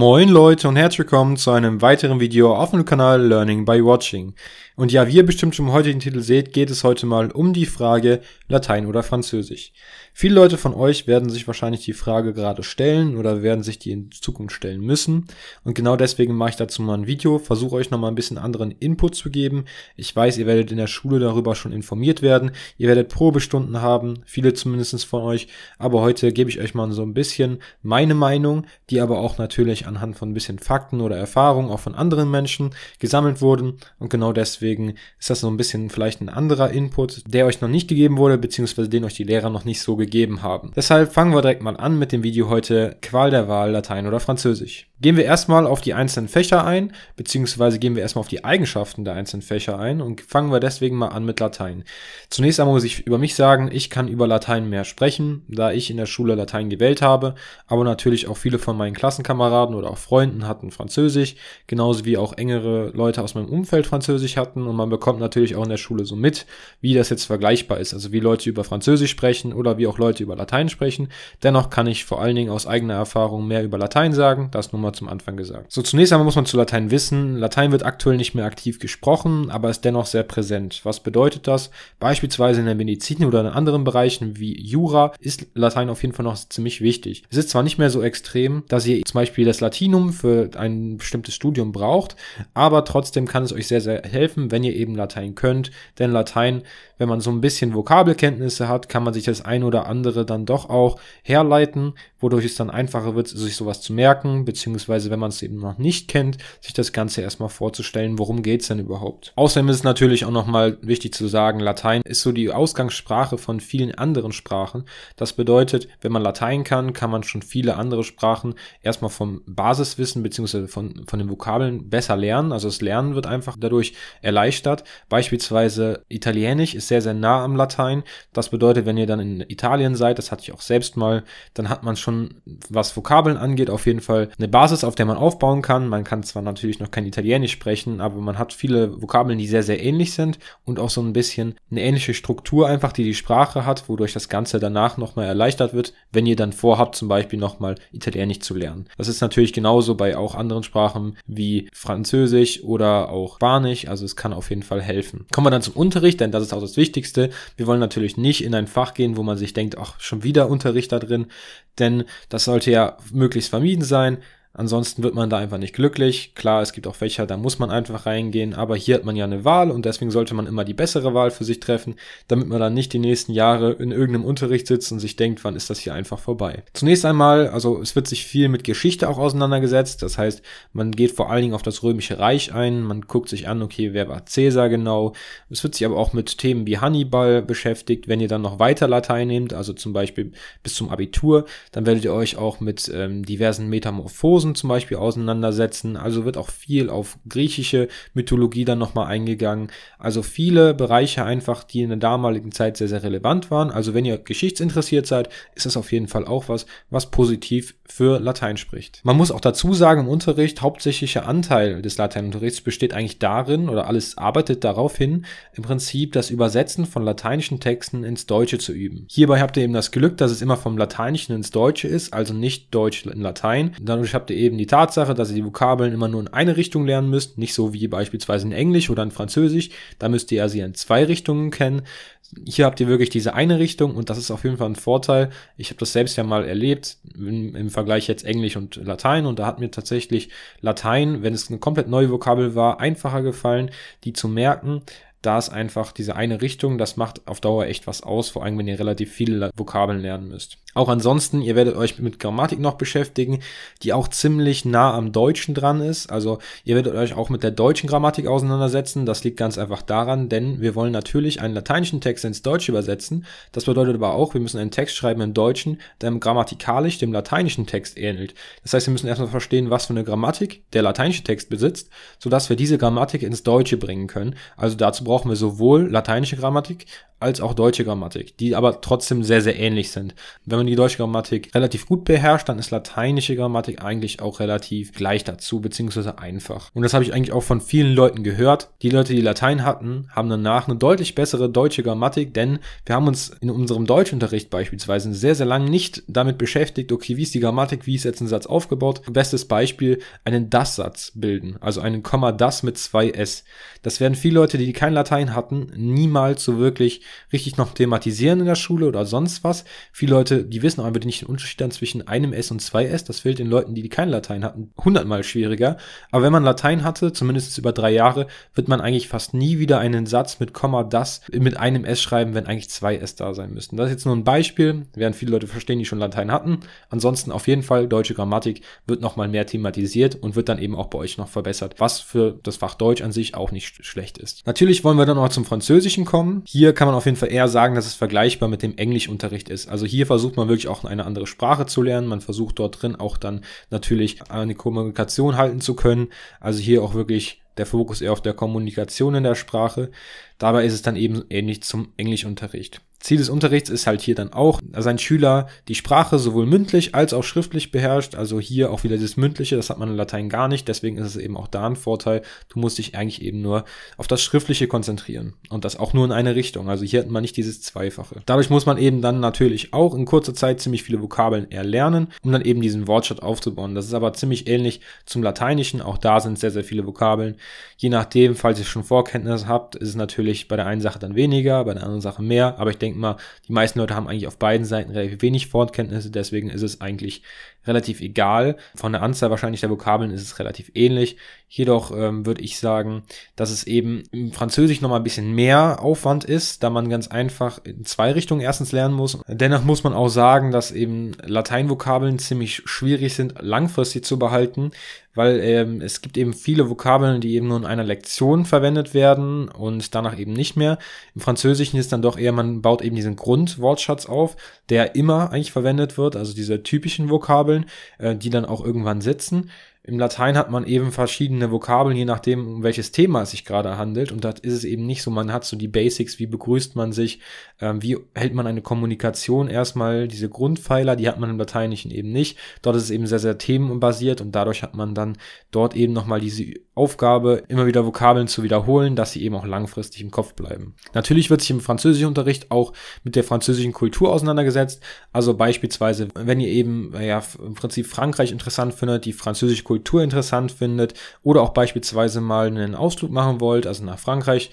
Moin Leute und herzlich willkommen zu einem weiteren Video auf dem Kanal Learning by Watching. Und ja, wie ihr bestimmt schon im heutigen Titel seht, geht es heute mal um die Frage Latein oder Französisch. Viele Leute von euch werden sich wahrscheinlich die Frage gerade stellen oder werden sich die in Zukunft stellen müssen. Und genau deswegen mache ich dazu mal ein Video, versuche euch nochmal ein bisschen anderen Input zu geben. Ich weiß, ihr werdet in der Schule darüber schon informiert werden. Ihr werdet Probestunden haben, viele zumindest von euch. Aber heute gebe ich euch mal so ein bisschen meine Meinung, die aber auch natürlich anhand von ein bisschen Fakten oder Erfahrungen auch von anderen Menschen gesammelt wurden. Und genau deswegen ist das so ein bisschen vielleicht ein anderer Input, der euch noch nicht gegeben wurde, beziehungsweise den euch die Lehrer noch nicht so gegeben haben. Deshalb fangen wir direkt mal an mit dem Video heute Qual der Wahl Latein oder Französisch. Gehen wir erstmal auf die einzelnen Fächer ein, beziehungsweise gehen wir erstmal auf die Eigenschaften der einzelnen Fächer ein und fangen wir deswegen mal an mit Latein. Zunächst einmal muss ich über mich sagen, ich kann über Latein mehr sprechen, da ich in der Schule Latein gewählt habe, aber natürlich auch viele von meinen Klassenkameraden oder auch Freunden hatten Französisch, genauso wie auch engere Leute aus meinem Umfeld Französisch hatten und man bekommt natürlich auch in der Schule so mit, wie das jetzt vergleichbar ist, also wie Leute über Französisch sprechen oder wie auch Leute über Latein sprechen. Dennoch kann ich vor allen Dingen aus eigener Erfahrung mehr über Latein sagen, das nun mal nochmal zum Anfang gesagt. So, zunächst einmal muss man zu Latein wissen. Latein wird aktuell nicht mehr aktiv gesprochen, aber ist dennoch sehr präsent. Was bedeutet das? Beispielsweise in der Medizin oder in anderen Bereichen wie Jura ist Latein auf jeden Fall noch ziemlich wichtig. Es ist zwar nicht mehr so extrem, dass ihr zum Beispiel das Latinum für ein bestimmtes Studium braucht, aber trotzdem kann es euch sehr, sehr helfen, wenn ihr eben Latein könnt. Denn Latein, wenn man so ein bisschen Vokabelkenntnisse hat, kann man sich das ein oder andere dann doch auch herleiten, wodurch es dann einfacher wird, sich sowas zu merken, beziehungsweise wenn man es eben noch nicht kennt, sich das Ganze erstmal vorzustellen, worum geht es denn überhaupt. Außerdem ist es natürlich auch nochmal wichtig zu sagen, Latein ist so die Ausgangssprache von vielen anderen Sprachen. Das bedeutet, wenn man Latein kann, kann man schon viele andere Sprachen erstmal vom Basiswissen beziehungsweise von, von den Vokabeln besser lernen. Also das Lernen wird einfach dadurch erleichtert. Beispielsweise Italienisch ist sehr, sehr nah am Latein. Das bedeutet, wenn ihr dann in Italien seid, das hatte ich auch selbst mal, dann hat man schon schon, was Vokabeln angeht, auf jeden Fall eine Basis, auf der man aufbauen kann. Man kann zwar natürlich noch kein Italienisch sprechen, aber man hat viele Vokabeln, die sehr, sehr ähnlich sind und auch so ein bisschen eine ähnliche Struktur einfach, die die Sprache hat, wodurch das Ganze danach nochmal erleichtert wird, wenn ihr dann vorhabt, zum Beispiel nochmal Italienisch zu lernen. Das ist natürlich genauso bei auch anderen Sprachen wie Französisch oder auch Spanisch, also es kann auf jeden Fall helfen. Kommen wir dann zum Unterricht, denn das ist auch das Wichtigste. Wir wollen natürlich nicht in ein Fach gehen, wo man sich denkt, ach, schon wieder Unterricht da drin, denn das sollte ja möglichst vermieden sein. Ansonsten wird man da einfach nicht glücklich. Klar, es gibt auch Fächer, da muss man einfach reingehen, aber hier hat man ja eine Wahl und deswegen sollte man immer die bessere Wahl für sich treffen, damit man dann nicht die nächsten Jahre in irgendeinem Unterricht sitzt und sich denkt, wann ist das hier einfach vorbei. Zunächst einmal, also es wird sich viel mit Geschichte auch auseinandergesetzt, das heißt, man geht vor allen Dingen auf das Römische Reich ein, man guckt sich an, okay, wer war Cäsar genau. Es wird sich aber auch mit Themen wie Hannibal beschäftigt. Wenn ihr dann noch weiter Latein nehmt, also zum Beispiel bis zum Abitur, dann werdet ihr euch auch mit ähm, diversen Metamorphosen Prognosen zum Beispiel auseinandersetzen. Also wird auch viel auf griechische Mythologie dann nochmal eingegangen. Also viele Bereiche einfach, die in der damaligen Zeit sehr, sehr relevant waren. Also wenn ihr geschichtsinteressiert seid, ist das auf jeden Fall auch was, was positiv für Latein spricht. Man muss auch dazu sagen, im Unterricht hauptsächlicher Anteil des Lateinunterrichts besteht eigentlich darin oder alles arbeitet darauf hin, im Prinzip das Übersetzen von lateinischen Texten ins Deutsche zu üben. Hierbei habt ihr eben das Glück, dass es immer vom Lateinischen ins Deutsche ist, also nicht Deutsch in Latein. Dadurch habt habt ihr eben die Tatsache, dass ihr die Vokabeln immer nur in eine Richtung lernen müsst, nicht so wie beispielsweise in Englisch oder in Französisch, da müsst ihr ja also sie in zwei Richtungen kennen. Hier habt ihr wirklich diese eine Richtung und das ist auf jeden Fall ein Vorteil. Ich habe das selbst ja mal erlebt im, Vergleich jetzt Englisch und Latein und da hat mir tatsächlich Latein, wenn es eine komplett neue Vokabel war, einfacher gefallen, die zu merken, da ist einfach diese eine Richtung, das macht auf Dauer echt was aus, vor allem wenn ihr relativ viele Vokabeln lernen müsst. Auch ansonsten, ihr werdet euch mit Grammatik noch beschäftigen, die auch ziemlich nah am Deutschen dran ist. Also ihr werdet euch auch mit der deutschen Grammatik auseinandersetzen. Das liegt ganz einfach daran, denn wir wollen natürlich einen lateinischen Text ins Deutsche übersetzen. Das bedeutet aber auch, wir müssen einen Text schreiben im Deutschen, der grammatikalisch dem lateinischen Text ähnelt. Das heißt, wir müssen erstmal verstehen, was für eine Grammatik der lateinische Text besitzt, sodass wir diese Grammatik ins Deutsche bringen können. Also dazu brauchen wir sowohl lateinische Grammatik als auch deutsche Grammatik, die aber trotzdem sehr, sehr ähnlich sind. Wenn man die deutsche Grammatik relativ gut beherrscht, dann ist lateinische Grammatik eigentlich auch relativ gleich dazu, beziehungsweise einfach. Und das habe ich eigentlich auch von vielen Leuten gehört. Die Leute, die Latein hatten, haben danach eine deutlich bessere deutsche Grammatik, denn wir haben uns in unserem Deutschunterricht beispielsweise sehr, sehr lange nicht damit beschäftigt, okay, wie ist die Grammatik, wie ist jetzt ein Satz aufgebaut? Bestes Beispiel, einen Das-Satz bilden, also einen Komma Das mit zwei S. Das werden viele Leute, die kein Latein hatten, niemals so wirklich richtig noch thematisieren in der Schule oder sonst was. Viele Leute, die wissen auch einfach nicht den Unterschied dann zwischen einem S und zwei S. Das fällt den Leuten, die kein Latein hatten, hundertmal schwieriger. Aber wenn man Latein hatte, zumindest über drei Jahre, wird man eigentlich fast nie wieder einen Satz mit Komma das mit einem S schreiben, wenn eigentlich zwei S da sein müssten. Das ist jetzt nur ein Beispiel, werden viele Leute verstehen, die schon Latein hatten. Ansonsten auf jeden Fall deutsche Grammatik wird nochmal mehr thematisiert und wird dann eben auch bei euch noch verbessert, was für das Fach Deutsch an sich auch nicht schlecht ist. Natürlich wollen wir dann auch zum Französischen kommen. Hier kann man auch auf jeden Fall eher sagen, dass es vergleichbar mit dem Englischunterricht ist. Also hier versucht man wirklich auch eine andere Sprache zu lernen. Man versucht dort drin auch dann natürlich eine Kommunikation halten zu können. Also hier auch wirklich der Fokus eher auf der Kommunikation in der Sprache. Dabei ist es dann eben ähnlich zum Englischunterricht. Ziel des Unterrichts ist halt hier dann auch, dass ein Schüler die Sprache sowohl mündlich als auch schriftlich beherrscht. Also hier auch wieder das Mündliche, das hat man in Latein gar nicht. Deswegen ist es eben auch da ein Vorteil. Du musst dich eigentlich eben nur auf das Schriftliche konzentrieren. Und das auch nur in eine Richtung. Also hier hat man nicht dieses Zweifache. Dadurch muss man eben dann natürlich auch in kurzer Zeit ziemlich viele Vokabeln erlernen, um dann eben diesen Wortschatz aufzubauen. Das ist aber ziemlich ähnlich zum Lateinischen. Auch da sind sehr, sehr viele Vokabeln. Je nachdem, falls ihr schon Vorkenntnis habt, ist es natürlich bei der einen Sache dann weniger, bei der anderen Sache mehr. Aber ich denke, denke mal, die meisten Leute haben eigentlich auf beiden Seiten relativ wenig Fortkenntnisse, deswegen ist es eigentlich relativ egal. Von der Anzahl wahrscheinlich der Vokabeln ist es relativ ähnlich. Jedoch ähm, würde ich sagen, dass es eben im Französisch nochmal ein bisschen mehr Aufwand ist, da man ganz einfach in zwei Richtungen erstens lernen muss. Dennoch muss man auch sagen, dass eben Lateinvokabeln ziemlich schwierig sind, langfristig zu behalten, weil ähm, es gibt eben viele Vokabeln, die eben nur in einer Lektion verwendet werden und danach eben nicht mehr. Im Französischen ist dann doch eher, man baut eben diesen Grundwortschatz auf, der immer eigentlich verwendet wird, also diese typischen Vokabeln Vokabeln, äh, die dann auch irgendwann sitzen. Im Latein hat man eben verschiedene Vokabeln, je nachdem, um welches Thema es sich gerade handelt. Und das ist es eben nicht so. Man hat so die Basics, wie begrüßt man sich, ähm, wie hält man eine Kommunikation erstmal? Diese Grundpfeiler, die hat man im Lateinischen eben nicht. Dort ist es eben sehr, sehr themenbasiert und dadurch hat man dann dort eben nochmal diese Aufgabe, immer wieder Vokabeln zu wiederholen, dass sie eben auch langfristig im Kopf bleiben. Natürlich wird sich im Französischunterricht auch mit der französischen Kultur auseinandergesetzt. Also beispielsweise, wenn ihr eben ja im Prinzip Frankreich interessant findet, die französische Kultur interessant findet oder auch beispielsweise mal einen Ausflug machen wollt, also nach Frankreich,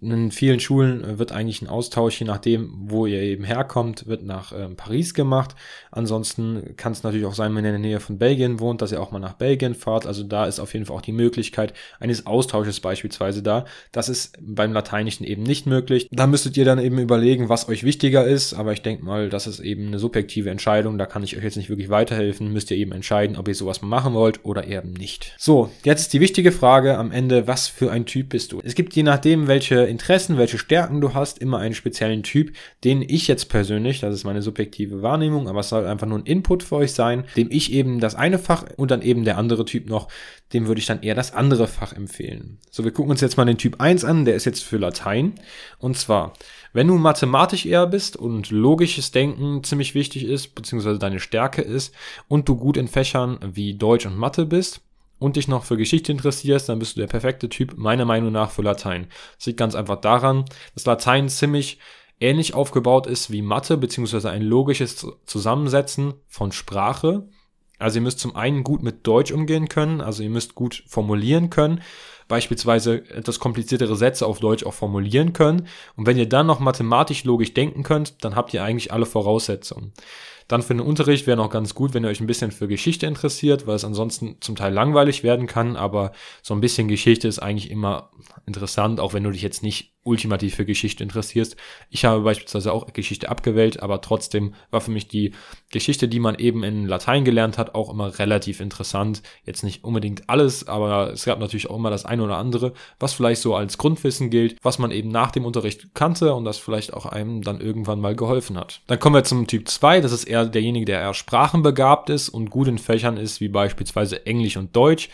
in vielen Schulen äh, wird eigentlich ein Austausch, je nachdem, wo ihr eben herkommt, wird nach ähm, Paris gemacht. Ansonsten kann es natürlich auch sein, wenn ihr in der Nähe von Belgien wohnt, dass ihr auch mal nach Belgien fahrt. Also da ist auf jeden Fall auch die Möglichkeit eines Austausches beispielsweise da. Das ist beim Lateinischen eben nicht möglich. Da müsstet ihr dann eben überlegen, was euch wichtiger ist. Aber ich denke mal, das ist eben eine subjektive Entscheidung. Da kann ich euch jetzt nicht wirklich weiterhelfen. Müsst ihr eben entscheiden, ob ihr sowas machen wollt oder eben nicht. So, jetzt ist die wichtige Frage am Ende, was für ein Typ bist du? Es gibt je nachdem, welche welche Interessen, welche Stärken du hast, immer einen speziellen Typ, den ich jetzt persönlich, das ist meine subjektive Wahrnehmung, aber es soll einfach nur ein Input für euch sein, dem ich eben das eine Fach und dann eben der andere Typ noch, dem würde ich dann eher das andere Fach empfehlen. So, wir gucken uns jetzt mal den Typ 1 an, der ist jetzt für Latein. Und zwar, wenn du mathematisch eher bist und logisches Denken ziemlich wichtig ist, beziehungsweise deine Stärke ist und du gut in Fächern wie Deutsch und Mathe bist, und dich noch für Geschichte interessierst, dann bist du der perfekte Typ meiner Meinung nach für Latein. Das liegt ganz einfach daran, dass Latein ziemlich ähnlich aufgebaut ist wie Mathe, beziehungsweise ein logisches Zusammensetzen von Sprache. Also ihr müsst zum einen gut mit Deutsch umgehen können, also ihr müsst gut formulieren können, beispielsweise etwas kompliziertere Sätze auf Deutsch auch formulieren können. Und wenn ihr dann noch mathematisch logisch denken könnt, dann habt ihr eigentlich alle Voraussetzungen. Dann für den Unterricht wäre noch ganz gut, wenn ihr euch ein bisschen für Geschichte interessiert, weil es ansonsten zum Teil langweilig werden kann, aber so ein bisschen Geschichte ist eigentlich immer interessant, auch wenn du dich jetzt nicht ultimativ für Geschichte interessierst. Ich habe beispielsweise auch Geschichte abgewählt, aber trotzdem war für mich die Geschichte, die man eben in Latein gelernt hat, auch immer relativ interessant. Jetzt nicht unbedingt alles, aber es gab natürlich auch immer das eine oder andere, was vielleicht so als Grundwissen gilt, was man eben nach dem Unterricht kannte und das vielleicht auch einem dann irgendwann mal geholfen hat. Dann kommen wir zum Typ 2, das ist eher derjenige, der eher sprachenbegabt ist und gut in Fächern ist, wie beispielsweise Englisch und Deutsch.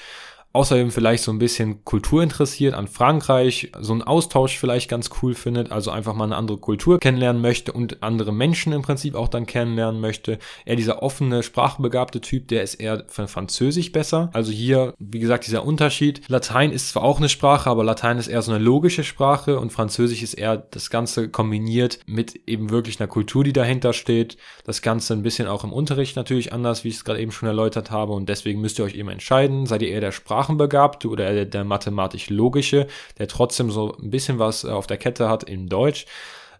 Außerdem vielleicht so ein bisschen Kultur interessiert an Frankreich, so einen Austausch vielleicht ganz cool findet, also einfach mal eine andere Kultur kennenlernen möchte und andere Menschen im Prinzip auch dann kennenlernen möchte. Er dieser offene, sprachbegabte Typ, der ist eher für Französisch besser. Also hier, wie gesagt, dieser Unterschied. Latein ist zwar auch eine Sprache, aber Latein ist eher so eine logische Sprache und Französisch ist eher das Ganze kombiniert mit eben wirklich einer Kultur, die dahinter steht. Das Ganze ein bisschen auch im Unterricht natürlich anders, wie ich es gerade eben schon erläutert habe und deswegen müsst ihr euch eben entscheiden, seid ihr eher der Sprache Sprachenbegabte oder der, der mathematisch-logische, der trotzdem so ein bisschen was äh, auf der Kette hat in Deutsch,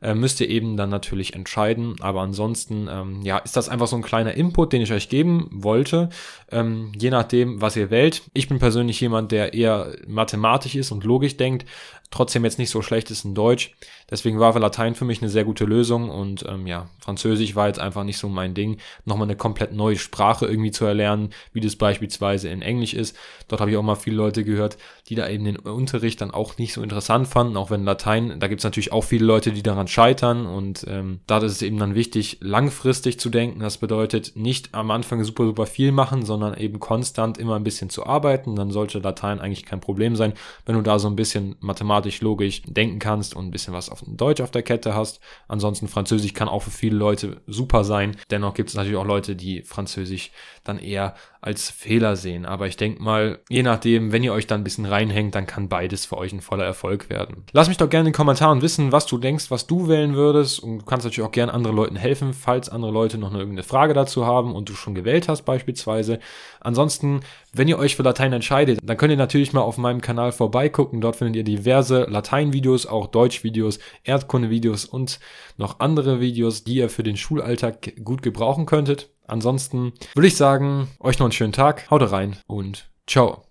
äh, müsst ihr eben dann natürlich entscheiden. Aber ansonsten, ähm, ja, ist das einfach so ein kleiner Input, den ich euch geben wollte, ähm, je nachdem, was ihr wählt. Ich bin persönlich jemand, der eher mathematisch ist und logisch denkt, trotzdem jetzt nicht so schlecht ist in Deutsch. Deswegen war Latein für mich eine sehr gute Lösung und ähm, ja, Französisch war jetzt einfach nicht so mein Ding, nochmal eine komplett neue Sprache irgendwie zu erlernen, wie das beispielsweise in Englisch ist. Dort habe ich auch mal viele Leute gehört, die da eben den Unterricht dann auch nicht so interessant fanden, auch wenn Latein, da gibt es natürlich auch viele Leute, die daran scheitern und ähm, da ist es eben dann wichtig, langfristig zu denken. Das bedeutet nicht am Anfang super, super viel machen, sondern eben konstant immer ein bisschen zu arbeiten. Dann sollte Latein eigentlich kein Problem sein, wenn du da so ein bisschen Mathematik schlagartig logisch denken kannst und ein bisschen was auf Deutsch auf der Kette hast. Ansonsten Französisch kann auch für viele Leute super sein. Dennoch gibt es natürlich auch Leute, die Französisch dann eher als Fehler sehen. Aber ich denke mal, je nachdem, wenn ihr euch da ein bisschen reinhängt, dann kann beides für euch ein voller Erfolg werden. Lass mich doch gerne in den Kommentaren wissen, was du denkst, was du wählen würdest. Und du kannst natürlich auch gerne anderen Leuten helfen, falls andere Leute noch eine irgendeine Frage dazu haben und du schon gewählt hast beispielsweise. Ansonsten, wenn ihr euch für Latein entscheidet, dann könnt ihr natürlich mal auf meinem Kanal vorbeigucken. Dort findet ihr diverse Latein-Videos, auch Deutsch-Videos, Erdkunde-Videos und noch andere Videos, die ihr für den Schulalltag gut gebrauchen könntet. Ansonsten würde ich sagen, euch noch einen schönen Tag, haut rein und ciao.